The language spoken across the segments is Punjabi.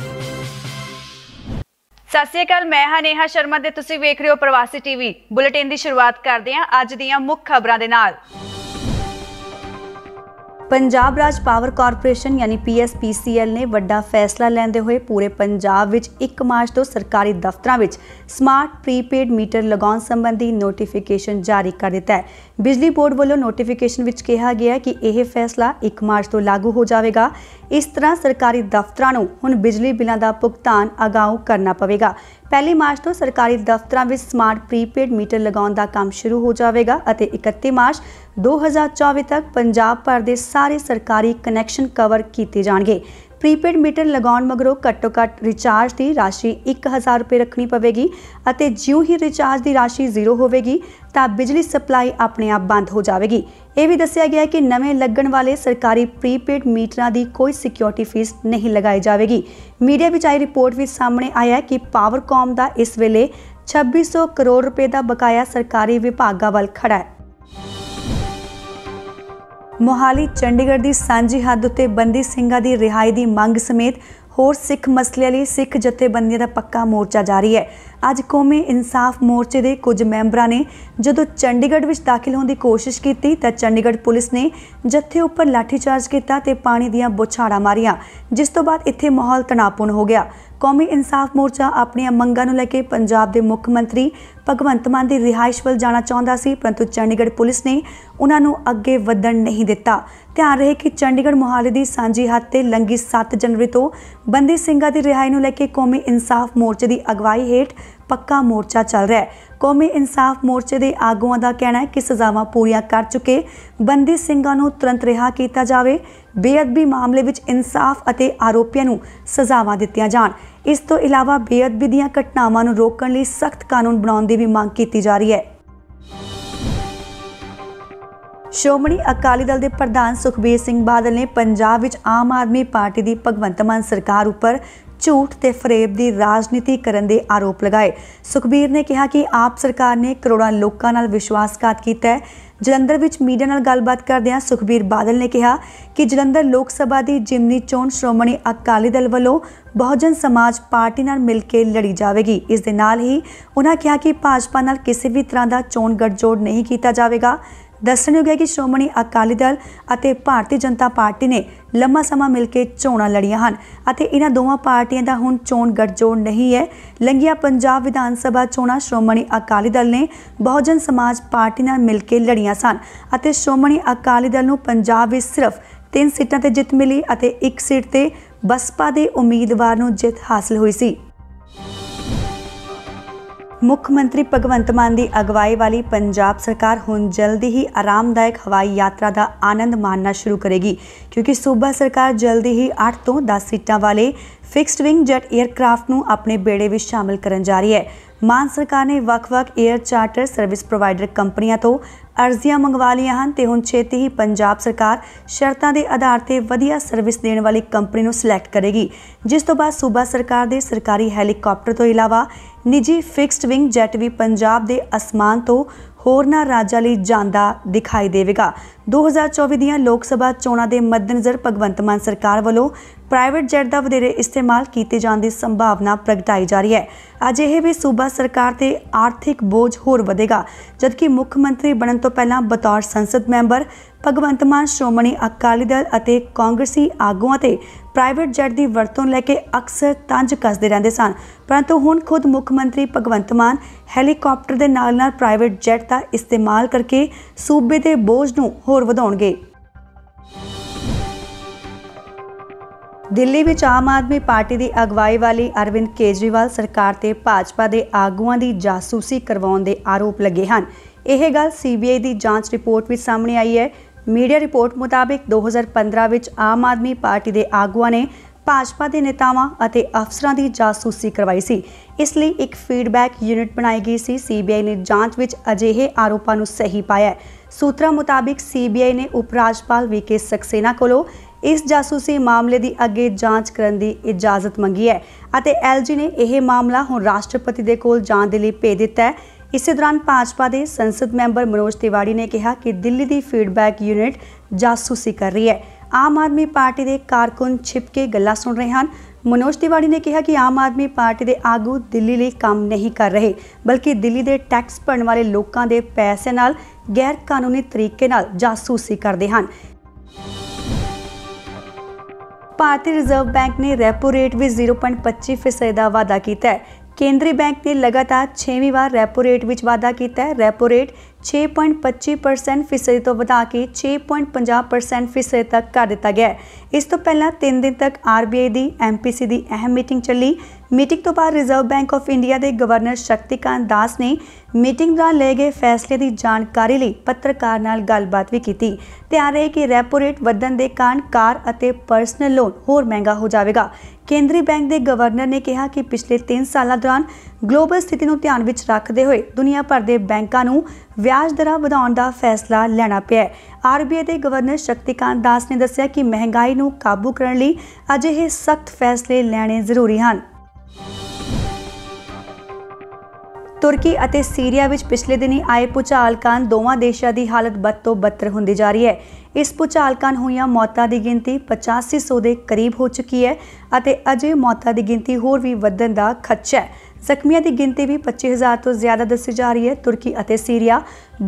ਸਤਿ ਸ਼੍ਰੀ ਅਕਾਲ ਮੈਂ ਹਾਂ ਨੇਹਾ ਸ਼ਰਮਾ ਤੇ ਤੁਸੀਂ ਵੇਖ ਰਹੇ ਹੋ ਪ੍ਰਵਾਸੀ ਟੀਵੀ ਬੁਲੇਟਿਨ ਦੀ ਸ਼ੁਰੂਆਤ ਕਰਦੇ ਹਾਂ ਅੱਜ ਦੀਆਂ ਮੁੱਖ ਖਬਰਾਂ ਦੇ ਨਾਲ ਪੰਜਾਬ ਰਾਜ ਪਾਵਰ ਕਾਰਪੋਰੇਸ਼ਨ ਯਾਨੀ ਪੀਐਸਪੀਸੀਐਲ ਨੇ ਵੱਡਾ ਫੈਸਲਾ ਲੈਂਦੇ ਹੋਏ ਪੂਰੇ ਪੰਜਾਬ ਵਿੱਚ 1 ਮਾਰਚ ਤੋਂ ਸਰਕਾਰੀ ਦਫ਼ਤਰਾਂ ਵਿੱਚ ਸਮਾਰਟ ਪ੍ਰੀਪੇਡ ਮੀਟਰ ਲਗਾਉਣ ਸੰਬੰਧੀ ਨੋਟੀਫਿਕੇਸ਼ਨ ਜਾਰੀ ਕਰ ਦਿੱਤਾ ਹੈ ਬਿਜਲੀ ਬੋਰਡ ਵੱਲੋਂ ਨੋਟੀਫਿਕੇਸ਼ਨ ਵਿੱਚ ਕਿਹਾ ਗਿਆ ਹੈ ਕਿ ਇਹ ਫੈਸਲਾ 1 ਮਾਰਚ ਤੋਂ ਲਾਗੂ ਹੋ ਜਾਵੇਗਾ ਇਸ ਤਰ੍ਹਾਂ ਸਰਕਾਰੀ ਦਫ਼ਤਰਾਂ ਨੂੰ ਹੁਣ ਬਿਜਲੀ ਬਿੱਲਾਂ ਦਾ ਭੁਗਤਾਨ ਅਗਾਊਂ ਕਰਨਾ ਪਵੇਗਾ ਪਹਿਲੀ ਮਾਰਚ ਤੋਂ ਸਰਕਾਰੀ ਦਫ਼ਤਰਾਂ ਵਿੱਚ ਸਮਾਰਟ ਪ੍ਰੀਪੇਡ ਮੀਟਰ ਲਗਾਉਣ ਦਾ ਕੰਮ ਸ਼ੁਰੂ ਹੋ ਜਾਵੇਗਾ ਅਤੇ 31 ਮਾਰਚ 2024 ਤੱਕ ਪੰਜਾਬ ਭਰ ਦੇ ਸਾਰੇ ਸਰਕਾਰੀ ਕਨੈਕਸ਼ਨ ਕਵਰ ਕੀਤੇ ਜਾਣਗੇ ਪ੍ਰੀਪੇਡ ਮੀਟਰ ਲਗਾਉਣ ਮਗਰੋਂ ਘੱਟੋ ਘੱਟ ਰਿਚਾਰਜ ਦੀ ਰਾਸ਼ੀ 1000 ਰੁਪਏ ਰੱਖਣੀ ਪਵੇਗੀ ਅਤੇ ਜਿਉਂ ਹੀ ਰਿਚਾਰਜ ਦੀ ਰਾਸ਼ੀ ਜ਼ੀਰੋ ਹੋਵੇਗੀ ਤਾਂ ਬਿਜਲੀ ਸਪਲਾਈ ਆਪਣੇ ਆਪ ਬੰਦ ਹੋ ਜਾਵੇਗੀ ਇਹ ਵੀ ਦੱਸਿਆ ਗਿਆ ਹੈ ਕਿ ਨਵੇਂ ਲੱਗਣ ਵਾਲੇ ਸਰਕਾਰੀ ਪ੍ਰੀਪੇਡ ਮੀਟਰਾਂ ਦੀ ਕੋਈ ਸਿਕਿਉਰਿਟੀ ਫੀਸ ਨਹੀਂ ਲਗਾਈ ਜਾਵੇਗੀ ਮੀਡੀਆ ਵਿੱਚ ਆਈ ਰਿਪੋਰਟ ਵਿੱਚ ਸਾਹਮਣੇ ਆਇਆ ਕਿ ਪਾਵਰਕਾਮ ਦਾ ਇਸ ਵੇਲੇ 2600 ਕਰੋੜ ਰੁਪਏ ਦਾ ਬਕਾਇਆ ਸਰਕਾਰੀ ਵਿਭਾਗਾਂ ਵੱਲ ਖੜਾ ਹੈ ਮੋਹਾਲੀ ਚੰਡੀਗੜ੍ਹ ਦੀ ਸਾਂਝੀ ਹੱਦ ਉੱਤੇ ਬੰਦੀ ਸਿੰਘਾਂ ਦੀ ਰਿਹਾਈ ਦੀ ਮੰਗ ਸਮੇਤ ਹੋਰ ਸਿੱਖ ਮਸਲਿਆਂ ਲਈ ਸਿੱਖ ਜਥੇਬੰਦੀਆਂ ਦਾ ਪੱਕਾ ਮੋਰਚਾ ਜਾਰੀ ਹੈ ਅੱਜ ਕੌਮੀ ਇਨਸਾਫ ਮੋਰਚੇ ਦੇ ਕੁਝ ਮੈਂਬਰਾਂ ਨੇ ਜਦੋਂ ਚੰਡੀਗੜ੍ਹ ਵਿੱਚ ਦਾਖਲ ਹੋਣ ਦੀ ਕੋਸ਼ਿਸ਼ ਕੀਤੀ ਤਾਂ ਚੰਡੀਗੜ੍ਹ ਪੁਲਿਸ ਨੇ ਜਥੇ ਉੱਪਰ ਲਾਠੀ ਚਾਰਜ ਕੀਤਾ ਤੇ ਪਾਣੀ ਦੀਆਂ ਬੁਛਾੜਾਂ ਮਾਰੀਆਂ ਜਿਸ ਤੋਂ ਬਾਅਦ ਇੱਥੇ ਮਾਹੌਲ ਤਣਾਅਪੂਰਨ ਹੋ ਗਿਆ ਕੌਮੀ ਇਨਸਾਫ ਮੋਰਚਾ ਆਪਣੀਆਂ ਮੰਗਾਂ ਨੂੰ ਲੈ ਕੇ ਪੰਜਾਬ ਦੇ ਮੁੱਖ ਮੰਤਰੀ ਭਗਵੰਤ ਮਾਨ ਦੀ ਰਿਹਾਇਸ਼ ਵੱਲ ਜਾਣਾ ਚਾਹੁੰਦਾ ਸੀ ਪਰੰਤੂ ਚੰਡੀਗੜ੍ਹ ਪੁਲਿਸ ਨੇ ਉਹਨਾਂ ਨੂੰ ਅੱਗੇ ਵਧਣ ਨਹੀਂ ਦਿੱਤਾ ਧਿਆਨ ਰਹੇ ਕਿ ਚੰਡੀਗੜ੍ਹ ਮੁਹਾਲੇ ਦੀ ਸਾਂਝੀ ਹੱਦ ਤੇ ਲੰਗੀ 7 ਜਨਵਰੀ ਤੋਂ ਬੰਦੀ ਸਿੰਘਾਂ ਦੀ ਰਿਹਾਈ ਨੂੰ ਲੈ ਕੇ ਕੌਮੀ ਇਨਸਾਫ ਮੋਰਚੇ ਦੀ ਅਗਵਾਈ ਹੇਠ ਪੱਕਾ ਮੋਰਚਾ ਚੱਲ ਰਿਹਾ ਹੈ ਕੌਮੀ ਇਨਸਾਫ ਮੋਰਚੇ ਦੇ ਆਗੂਆਂ ਦਾ ਕਹਿਣਾ ਹੈ ਕਿ ਸਜ਼ਾਵਾਂ ਪੂਰੀਆਂ ਕਰ ਚੁੱਕੇ ਬੰਦੀ ਸਿੰਘਾਂ ਨੂੰ ਤੁਰੰਤ ਰਿਹਾ ਕੀਤਾ ਜਾਵੇ ਬੇਅਦਬੀ ਮਾਮਲੇ ਵਿੱਚ ਇਨਸਾਫ ਅਤੇ ਆਰੋਪੀਆਂ ਨੂੰ ਸਜ਼ਾਵਾਂ ਦਿੱਤੀਆਂ ਜਾਣ ਇਸ ਤੋਂ ਇਲਾਵਾ ਬੇਅਦਬੀ ਦੀਆਂ ਘਟਨਾਵਾਂ ਨੂੰ ਰੋਕਣ ਲਈ ਸਖਤ ਕਾਨੂੰਨ ਬਣਾਉਣ ਦੀ ਵੀ ਮੰਗ ਕੀਤੀ ਜਾ ਰਹੀ ਹੈ ਸ਼੍ਰੋਮਣੀ ਅਕਾਲੀ ਦਲ ਦੇ ਪ੍ਰਧਾਨ ਸੁਖਬੀਰ ਸਿੰਘ ਬਾਦਲ ਨੇ ਪੰਜਾਬ ਵਿੱਚ ਆਮ ਆਦਮੀ ਪਾਰਟੀ ਦੀ ਭਗਵੰਤ ਮਾਨ ਸਰਕਾਰ ਉੱਪਰ ਝੂਠ ਤੇ ਫਰੇਬ ਦੀ ਰਾਜਨੀਤੀ ਕਰਨ ਦੇ ਆਰੋਪ ਲਗਾਏ ਸੁਖਬੀਰ ਨੇ ਕਿਹਾ ਕਿ ਆਪ ਸਰਕਾਰ ਨੇ ਕਰੋੜਾਂ ਲੋਕਾਂ ਨਾਲ ਵਿਸ਼ਵਾਸਘਾਤ ਕੀਤਾ ਹੈ ਜਲੰਧਰ ਵਿੱਚ ਮੀਡੀਆ ਨਾਲ ਗੱਲਬਾਤ ਕਰਦਿਆਂ ਸੁਖਬੀਰ ਬਾਦਲ ਨੇ ਕਿਹਾ ਕਿ ਜਲੰਧਰ ਲੋਕ ਸਭਾ ਦੀ ਜਿਮਨੀ ਚੋਣ ਸ਼੍ਰੋਮਣੀ ਅਕਾਲੀ ਦਲ ਵੱਲੋਂ ਬਹੁਜਨ ਸਮਾਜ ਪਾਰਟੀ ਨਾਲ ਮਿਲ ਕੇ ਲੜੀ ਜਾਵੇਗੀ ਇਸ ਦੇ ਨਾਲ ਹੀ ਉਹਨਾਂ ਕਿਹਾ ਕਿ ਭਾਜਪਾ ਨਾਲ ਕਿਸੇ ਵੀ ਤਰ੍ਹਾਂ ਦਾ ਚੋਣ ਗੱਠਜੋੜ ਨਹੀਂ ਕੀਤਾ ਜਾਵੇਗਾ ਦੱਸਣਯੋਗ ਹੈ ਕਿ ਸ਼੍ਰੋਮਣੀ ਅਕਾਲੀ ਦਲ ਅਤੇ ਭਾਰਤੀ ਜਨਤਾ ਪਾਰਟੀ ਨੇ ਲੰਮਾ ਸਮਾਂ ਮਿਲ ਕੇ ਚੋਣਾਂ ਲੜੀਆਂ ਹਨ ਅਤੇ ਇਹਨਾਂ ਦੋਵਾਂ ਪਾਰਟੀਆਂ ਦਾ ਹੁਣ ਚੋਣ ਗੱਠਜੋੜ ਨਹੀਂ ਹੈ ਲੰਘੀਆਂ ਪੰਜਾਬ ਵਿਧਾਨ ਸਭਾ ਚੋਣਾਂ ਸ਼੍ਰੋਮਣੀ ਅਕਾਲੀ ਦਲ ਨੇ ਬਹੁਜਨ ਸਮਾਜ ਪਾਰਟੀ ਨਾਲ ਮਿਲ ਕੇ ਲੜੀਆਂ ਸਨ ਅਤੇ ਸ਼੍ਰੋਮਣੀ ਅਕਾਲੀ ਦਲ ਨੂੰ ਪੰਜਾਬ ਵਿੱਚ ਸਿਰਫ 3 ਸੀਟਾਂ ਤੇ ਜਿੱਤ ਮਿਲੀ ਅਤੇ 1 ਸੀਟ ਤੇ ਬਸਪਾ ਦੇ ਉਮੀਦਵਾਰ ਨੂੰ ਜਿੱਤ ਹਾਸਲ ਹੋਈ ਸੀ ਮੁੱਖ ਮੰਤਰੀ ਭਗਵੰਤ ਮਾਨ ਦੀ ਅਗਵਾਈ ਵਾਲੀ ਪੰਜਾਬ ਸਰਕਾਰ ਹੁਣ ਜਲਦੀ ਹੀ ਆਰਾਮਦਾਇਕ ਹਵਾਈ ਯਾਤਰਾ ਦਾ ਆਨੰਦ ਮਾਣਨਾ ਸ਼ੁਰੂ ਕਰੇਗੀ ਕਿਉਂਕਿ ਸੂਬਾ ਸਰਕਾਰ ਜਲਦੀ ਹੀ 8 ਤੋਂ 10 ਸੀਟਾਂ ਵਾਲੇ ਫਿਕਸਡ ਵਿੰਗ ਜੈਟ 에ਅਰਕ੍ਰਾਫਟ ਨੂੰ ਆਪਣੇ ਬੇੜੇ ਵਿੱਚ ਸ਼ਾਮਲ ਕਰਨ ਜਾ ਰਹੀ ਹੈ ਮਾਨ ਸਰਕਾਰ ਨੇ ਵੱਖ-ਵੱਖ 에ਅਰ ਚਾਰਟਰ ਸਰਵਿਸ ਪ੍ਰੋਵਾਈਡਰ ਕੰਪਨੀਆਂ ਤੋਂ ਅਰਜ਼ੀਆਂ ਮੰਗਵਾ ਲਈਆਂ ਹਨ ਤੇ ਹੁਣ ਛੇਤੀ ਹੀ ਪੰਜਾਬ ਸਰਕਾਰ ਸ਼ਰਤਾਂ ਦੇ ਆਧਾਰ ਤੇ ਵਧੀਆ ਸਰਵਿਸ ਦੇਣ ਵਾਲੀ ਕੰਪਨੀ ਨੂੰ ਸਿਲੈਕਟ ਕਰੇਗੀ ਜਿਸ ਤੋਂ ਬਾਅਦ ਸੂਬਾ ਸਰਕਾਰ ਦੇ ਸਰਕਾਰੀ ਹੈਲੀਕਾਪਟਰ ਤੋਂ ਇਲਾਵਾ ਨਿੱਜੀ ਫਿਕਸਡ ਵਿੰਗ ਜੈਟ ਵੀ ਪੰਜਾਬ ਦੇ ਅਸਮਾਨ ਤੋਂ ਹੋਰਨਾਂ ਰਾਜਾਂ ਲਈ ਜਾਂਦਾ ਦਿਖਾਈ ਦੇਵੇਗਾ 2024 ਦੀਆਂ ਲੋਕ ਸਭਾ ਚੋਣਾਂ ਦੇ ਮੱਦੇਨਜ਼ਰ ਭਗਵੰਤ ਮਾਨ ਸਰਕਾਰ ਵੱਲੋਂ ਪ੍ਰਾਈਵੇਟ ਜੈਟ ਦਾ ਵਧੇਰੇ ਇਸਤੇਮਾਲ ਕੀਤੇ ਜਾਣ ਦੀ ਸੰਭਾਵਨਾ ਪ੍ਰਗਟਾਈ ਜਾ ਰਹੀ ਹੈ ਅੱਜ ਇਹ ਵੀ ਸੂਬਾ ਸਰਕਾਰ ਤੇ ਆਰਥਿਕ ਬੋਝ ਹੋਰ ਵਧੇਗਾ ਜਦਕਿ ਮੁੱਖ ਮੰਤਰੀ ਬਣਨ ਤੋਂ ਪਹਿਲਾਂ ਬਤੌਰ ਸੰਸਦ ਮੈਂਬਰ ਭਗਵੰਤ ਮਾਨ ਸ਼੍ਰੋਮਣੀ ਅਕਾਲੀ ਦਲ ਅਤੇ ਕਾਂਗਰਸੀ ਆਗੂਆਂ ਤੇ ਪ੍ਰਾਈਵੇਟ ਜੈਟ ਦੀ ਵਰਤੋਂ ਲੈ ਕੇ ਅਕਸਰ ਤੰਜ ਕੱਸਦੇ ਰਹਿੰਦੇ ਸਨ ਪਰੰਤੂ ਹੁਣ ਖੁਦ ਮੁੱਖ ਮੰਤਰੀ ਭਗਵੰਤ ਮਾਨ ਹੈਲੀਕਾਪਟਰ ਦੇ ਨਾਲ-ਨਾਲ ਪ੍ਰਾਈਵੇਟ ਜੈਟ ਦਾ ਇਸਤੇਮਾਲ ਕਰਕੇ ਸੂਬੇ ਦੇ ਬੋਝ ਨੂੰ ਹੋਰ ਵਧਾਉਣਗੇ ਦਿੱਲੀ ਵਿੱਚ ਆਮ ਆਦਮੀ ਪਾਰਟੀ ਦੀ ਅਗਵਾਈ ਵਾਲੀ ਅਰਵਿੰਦ ਕੇਜਰੀਵਾਲ ਸਰਕਾਰ ਤੇ ਭਾਜਪਾ ਦੇ ਆਗੂਆਂ ਦੀ ਜਾਸੂਸੀ ਕਰਵਾਉਣ ਦੇ ਆਰੋਪ ਲੱਗੇ ਹਨ ਇਹ ਗੱਲ ਸੀਬੀਆਈ ਦੀ ਜਾਂਚ ਰਿਪੋਰਟ ਵਿੱਚ ਸਾਹਮਣੇ ਆਈ ਹੈ ਮੀਡੀਆ ਰਿਪੋਰਟ ਮੁਤਾਬਕ 2015 ਵਿੱਚ ਆਮ ਆਦਮੀ ਪਾਰਟੀ ਦੇ ਆਗੂਆਂ ਨੇ ਭਾਜਪਾ ਦੇ ਨੇਤਾਵਾਂ ਅਤੇ ਅਫਸਰਾਂ ਦੀ ਜਾਸੂਸੀ ਕਰਵਾਈ ਸੀ ਇਸ ਲਈ ਇੱਕ ਫੀਡਬੈਕ ਯੂਨਿਟ ਬਣਾਈ ਗਈ ਸੀ ਸੀਬੀਆਈ ਨੇ ਜਾਂਚ ਵਿੱਚ ਅਜਿਹੇ ਆਰੋਪਾਂ ਨੂੰ ਸਹੀ ਪਾਇਆ ਸੂਤਰਾਂ ਮੁਤਾਬਕ ਸੀਬੀਆਈ ਨੇ ਉਪ ਰਾਜਪਾਲ ਵੀਕੇ ਸਕਸੇਨਾ ਕੋਲੋਂ ਇਸ ਜਾਸੂਸੀ ਮਾਮਲੇ ਦੀ ਅੱਗੇ ਜਾਂਚ ਕਰਨ ਦੀ ਇਜਾਜ਼ਤ ਮੰਗੀ ਹੈ ਅਤੇ ਐਲਜੀ ਨੇ ਇਹ ਮਾਮਲਾ ਹੁਣ ਰਾਸ਼ਟਰਪਤੀ ਦੇ ਕੋਲ ਜਾਣ ਦੇ ਲਈ ਭੇਜ ਦਿੱਤਾ ਹੈ ਇਸੇ ਦੌਰਾਨ ਭਾਜਪਾ ਦੇ ਸੰਸਦ ਮੈਂਬਰ ਮਨੋਜ ਤਿਵਾੜੀ ਨੇ ਕਿਹਾ ਕਿ ਦਿੱਲੀ ਦੀ ਫੀਡਬੈਕ ਯੂਨਿਟ ਜਾਸੂਸੀ ਕਰ ਰਹੀ ਹੈ ਆਮ ਆਦਮੀ ਪਾਰਟੀ ਦੇ ਕਾਰਕੁਨ ਛਿਪ ਕੇ ਗੱਲਾਂ ਸੁਣ ਰਹੇ ਹਨ ਮਨੋਜ ਤਿਵਾੜੀ ਨੇ ਕਿਹਾ ਕਿ ਆਮ ਆਦਮੀ ਪਾਰਟੀ ਦੇ ਆਗੂ ਦਿੱਲੀ ਲਈ ਕੰਮ ਨਹੀਂ ਕਰ ਰਹੇ ਬਲਕਿ ਦਿੱਲੀ ਦੇ ਟੈਕਸ ਭਰਨ ਵਾਲੇ ਲੋਕਾਂ ਦੇ ਪੈਸੇ ਨਾਲ ਗੈਰ ਕਾਨੂੰਨੀ ਤਰੀਕੇ ਨਾਲ ਜਾਸੂਸੀ ਕਰਦੇ ਹਨ ਭਾਰਤੀ ਰਿਜ਼ਰਵ ਬੈਂਕ ਨੇ ਰੈਪੋ ਰੇਟ ਵੀ 0.25 ਫੀਸਦੀ ਦਾ ਵਾਅਦਾ ਕੀਤਾ ਹੈ ਕੇਂਦਰੀ ਬੈਂਕ ਨੇ ਲਗਾਤਾਰ 6ਵੀਂ ਵਾਰ ਰੈਪੋ ਰੇਟ ਵਿੱਚ ਵਾਧਾ ਕੀਤਾ ਹੈ ਰੈਪੋ ਰੇਟ 6.25% ਫੀਸਦੀ ਤੋਂ ਵਧਾ ਕੇ 6.50% ਫੀਸਦੀ ਤੱਕ ਕਰ ਦਿੱਤਾ ਗਿਆ ਹੈ ਇਸ ਤੋਂ ਪਹਿਲਾਂ 3 ਦਿਨ ਤੱਕ ਆਰਬੀਆਈ ਦੀ ਐਮਪੀਸੀ ਦੀ ਅਹਿਮ ਮੀਟਿੰਗ ਚੱਲੀ ਮੀਟਿੰਗ ਤੋਂ ਬਾਅਦ ਰਿਜ਼ਰਵ ਬੈਂਕ ਆਫ ਇੰਡੀਆ ਦੇ ਗਵਰਨਰ ਸ਼ਕਤੀਕਾਂਤ ਦਾਸ ਨੇ ਮੀਟਿੰਗ ਦਾ ਲਏ ਗਏ ਫੈਸਲੇ ਦੀ ਜਾਣਕਾਰੀ ਲਈ ਪੱਤਰਕਾਰ ਨਾਲ ਗੱਲਬਾਤ ਵੀ ਕੀਤੀ ਧਿਆਨ ਰਹੇ ਕਿ ਰੈਪੋ ਰੇਟ ਵਧਣ ਦੇ ਕਾਰਨ ਕਾਰ ਅਤੇ ਪਰਸਨਲ ਲੋਨ ਹੋਰ ਮਹਿੰਗਾ ਹੋ ਜਾਵੇਗਾ ਕੇਂਦਰੀ ਬੈਂਕ ਦੇ ਗਵਰਨਰ ਨੇ ਕਿਹਾ ਕਿ ਪਿਛਲੇ 3 ਸਾਲਾਂ ਦੌਰਾਨ ਗਲੋਬਲ ਸਥਿਤੀ ਨੂੰ ਧਿਆਨ ਵਿੱਚ ਰੱਖਦੇ ਹੋਏ ਦੁਨੀਆ ਭਰ ਦੇ ਬੈਂਕਾਂ ਨੂੰ ਵਿਆਜ ਦਰਾਂ ਵਧਾਉਣ ਦਾ ਫੈਸਲਾ ਲੈਣਾ ਪਿਆ ਆਰਬੀਆਈ ਦੇ ਗਵਰਨਰ ਸ਼ਕਤੀਕਾਂਤ ਦਾਸ ਨੇ ਦੱਸਿਆ ਕਿ ਮਹਿੰਗਾਈ ਨੂੰ ਕਾਬੂ ਕਰਨ ਲਈ ਅਜਿਹੇ ਸਖਤ ਫੈਸਲੇ ਲੈਣੇ ਜ਼ਰੂਰੀ ਹਨ ਤੁਰਕੀ ਅਤੇ ਸੀਰੀਆ ਵਿੱਚ ਪਿਛਲੇ ਦਿਨੀ ਆਏ ਪੁਚਾਲ ਕਾਰਨ ਦੋਵਾਂ ਦੇਸ਼ਾਂ ਦੀ ਹਾਲਤ ਬਦ ਤੋਂ ਬਦਤਰ ਹੁੰਦੀ ਜਾ ਰਹੀ ਹੈ ਇਸ ਪੁਚਾਲ ਕਾਰਨ ਹੋਈਆਂ ਮੌਤਾਂ ਦੀ ਗਿਣਤੀ 8500 ਦੇ ਕਰੀਬ ਹੋ ਚੁੱਕੀ ਹੈ ਅਤੇ ਅਜੇ ਮੌਤਾਂ ਦੀ ਗਿਣਤੀ ਹੋਰ ਵੀ ਵਧਣ ਦਾ ਖਦਸ਼ਾ ਹੈ ਜ਼ਖਮੀਆਂ ਦੀ ਗਿਣਤੀ ਵੀ 25000 ਤੋਂ ਜ਼ਿਆਦਾ ਦੱਸੀ ਜਾ ਰਹੀ ਹੈ ਤੁਰਕੀ ਅਤੇ ਸੀਰੀਆ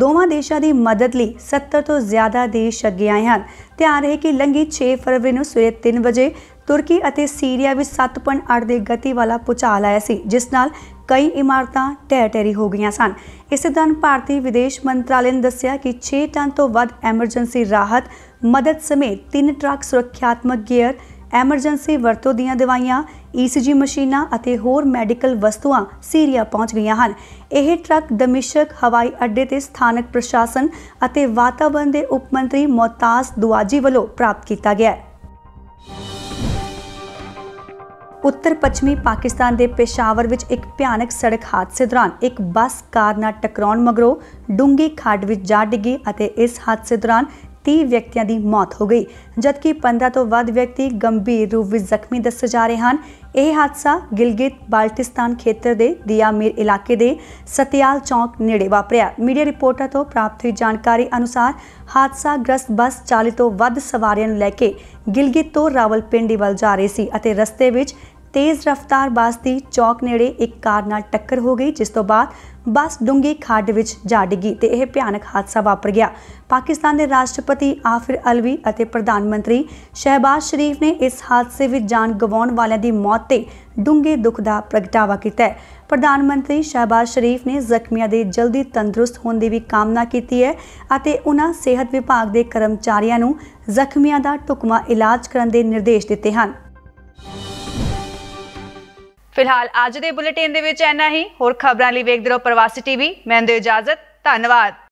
ਦੋਵਾਂ ਦੇਸ਼ਾਂ ਦੀ ਮਦਦ ਲਈ 70 ਤੋਂ ਜ਼ਿਆਦਾ ਦੇਸ਼ ਅੱਗੇ ਆਏ ਹਨ ਧਿਆਨ ਰਹੇ ਕਿ ਲੰਗੀ 6 ਫਰਵਰੀ ਨੂੰ ਸਵੇਰੇ 3 ਵਜੇ ਤੁਰਕੀ ਅਤੇ ਸੀਰੀਆ ਵਿੱਚ 7.8 ਦੇ ਗਤੀ ਵਾਲਾ ਪੁਚਾਲ ਆਇਆ ਸੀ ਜਿਸ ਨਾਲ ਕਈ ਇਮਾਰਤਾਂ ਟਹਿ ਟੇਰੀ ਹੋ ਗਈਆਂ ਸਨ ਇਸੇ ਦਿਨ ਭਾਰਤੀ ਵਿਦੇਸ਼ ਮੰਤਰਾਲੇ ਨੇ ਦੱਸਿਆ ਕਿ 6 ਟਨ ਤੋਂ ਵੱਧ ਐਮਰਜੈਂਸੀ ਰਾਹਤ ਮਦਦ ਸਮੇਤ 3 ਟਰੱਕ ਸੁਰੱਖਿਆਤਮਕ ਗੇਅਰ ਐਮਰਜੈਂਸੀ ਵਰਤੋਂ ਦੀਆਂ ਦਵਾਈਆਂ ECG ਮਸ਼ੀਨਾਂ ਅਤੇ ਹੋਰ ਮੈਡੀਕਲ ਵਸਤੂਆਂ ਸੀਰੀਆ ਪਹੁੰਚ ਗਈਆਂ ਹਨ ਇਹ ਟਰੱਕ ਦਮਿਸ਼ਕ ਹਵਾਈ ਅੱਡੇ ਤੇ ਸਥਾਨਕ ਪ੍ਰਸ਼ਾਸਨ ਅਤੇ ਵਾਤਾਵਰਣ ਦੇ ਉਪ ਮੰਤਰੀ ਮੋਤਾਸ ਦੁਆਜੀ ਵੱਲੋਂ ਪ੍ਰਾਪਤ ਕੀਤਾ ਗਿਆ ਹੈ ਉੱਤਰ ਪੱਛਮੀ ਪਾਕਿਸਤਾਨ ਦੇ ਪੇਸ਼ਾਵਰ ਵਿੱਚ ਇੱਕ ਭਿਆਨਕ ਸੜਕ ਹਾਦਸੇ ਦੌਰਾਨ ਇੱਕ ਬੱਸ ਕਾਰ ਨਾਲ ਟਕਰਾਉਣ ਮਗਰੋਂ ਡੂੰਗੀ ਖਾਡ ਵਿੱਚ ਜਾ ਡਿੱਗੀ ਅਤੇ ਇਸ ਹਾਦਸੇ ਦੌਰਾਨ 30 ਵਿਅਕਤੀਆਂ ਦੀ ਮੌਤ ਹੋ ਗਈ ਜਦਕਿ 15 ਤੋਂ ਵੱਧ ਵਿਅਕਤੀ ਗੰਭੀਰ ਰੂਪ ਵਿੱਚ ਜ਼ਖਮੀ ਦੱਸੇ ਜਾ ਰਹੇ ਹਨ ਇਹ ਹਾਦਸਾ ਗਿਲਗਿਤ ਬਾਲਟਿਸਤਾਨ ਖੇਤਰ ਦੇ ਦਿਆਮੀਰ ਇਲਾਕੇ ਦੇ ਸਤਿਆਲ ਚੌਂਕ ਨੇੜੇ ਵਾਪਰਿਆ ਮੀਡੀਆ ਰਿਪੋਰਟਾਂ ਤੋਂ ਪ੍ਰਾਪਤ ਹੋਈ ਜਾਣਕਾਰੀ ਅਨੁਸਾਰ ਹਾਦਸਾ ਗ੍ਰਸਤ ਬੱਸ 40 ਤੋਂ ਵੱਧ ਸਵਾਰੀਆਂ ਨੂੰ ਲੈ ਕੇ ਗਿਲਗਿਤ ਤੋਂ ਰਾਵਲਪਿੰਡੀ ਵੱਲ ਜਾ ਰਹੀ ਸੀ ਅਤੇ ਰਸਤੇ ਵਿੱਚ ਤੇਜ਼ ਰਫ਼ਤਾਰ ਬੱਸ ਦੀ ਚੌਕ ਨੇੜੇ ਇੱਕ ਕਾਰ ਨਾਲ ਟੱਕਰ ਹੋ ਗਈ ਜਿਸ ਤੋਂ ਬਾਅਦ ਬੱਸ ਡੂੰਗੀ ਖਾਡ ਵਿੱਚ ਜਾ ਡਿੱਗੀ ਤੇ ਇਹ ਭਿਆਨਕ ਹਾਦਸਾ ਵਾਪਰ ਗਿਆ ਪਾਕਿਸਤਾਨ ਦੇ ਰਾਸ਼ਟਰਪਤੀ ਆਫਿਰ ਅਲਵੀ ਅਤੇ ਪ੍ਰਧਾਨ ਮੰਤਰੀ ਸ਼ਹਿਬਾਜ਼ ਸ਼ਰੀਫ ਨੇ ਇਸ ਹਾਦਸੇ ਵਿੱਚ ਜਾਨ ਗਵਾਉਣ ਵਾਲਿਆਂ ਦੀ ਮੌਤ ਤੇ ਡੂੰਗੇ ਦੁੱਖ ਦਾ ਪ੍ਰਗਟਾਵਾ ਕੀਤਾ ਹੈ ਪ੍ਰਧਾਨ ਮੰਤਰੀ ਸ਼ਹਿਬਾਜ਼ ਸ਼ਰੀਫ ਨੇ ਜ਼ਖਮੀਆਂ ਦੇ ਜਲਦੀ ਤੰਦਰੁਸਤ ਹੋਣ ਦੀ ਵੀ ਕਾਮਨਾ ਕੀਤੀ ਹੈ ਅਤੇ ਉਹਨਾਂ ਸਿਹਤ ਵਿਭਾਗ ਦੇ ਕਰਮਚਾਰੀਆਂ ਨੂੰ ਜ਼ਖਮੀਆਂ ਦਾ ਟੁਕਮਾ ਇਲਾਜ ਕਰਨ ਦੇ ਨਿਰਦੇਸ਼ ਦਿੱਤੇ ਹਨ ਫਿਲਹਾਲ ਅੱਜ ਦੇ ਬੁਲੇਟਿਨ ਦੇ ਵਿੱਚ ਇੰਨਾ ਹੀ ਹੋਰ ਖਬਰਾਂ ਲਈ ਵੇਖਦੇ ਰਹੋ ਪ੍ਰਵਾਸੀ ਟੀਵੀ ਮੈਂ ਦੇ ਇਜਾਜ਼ਤ ਧੰਨਵਾਦ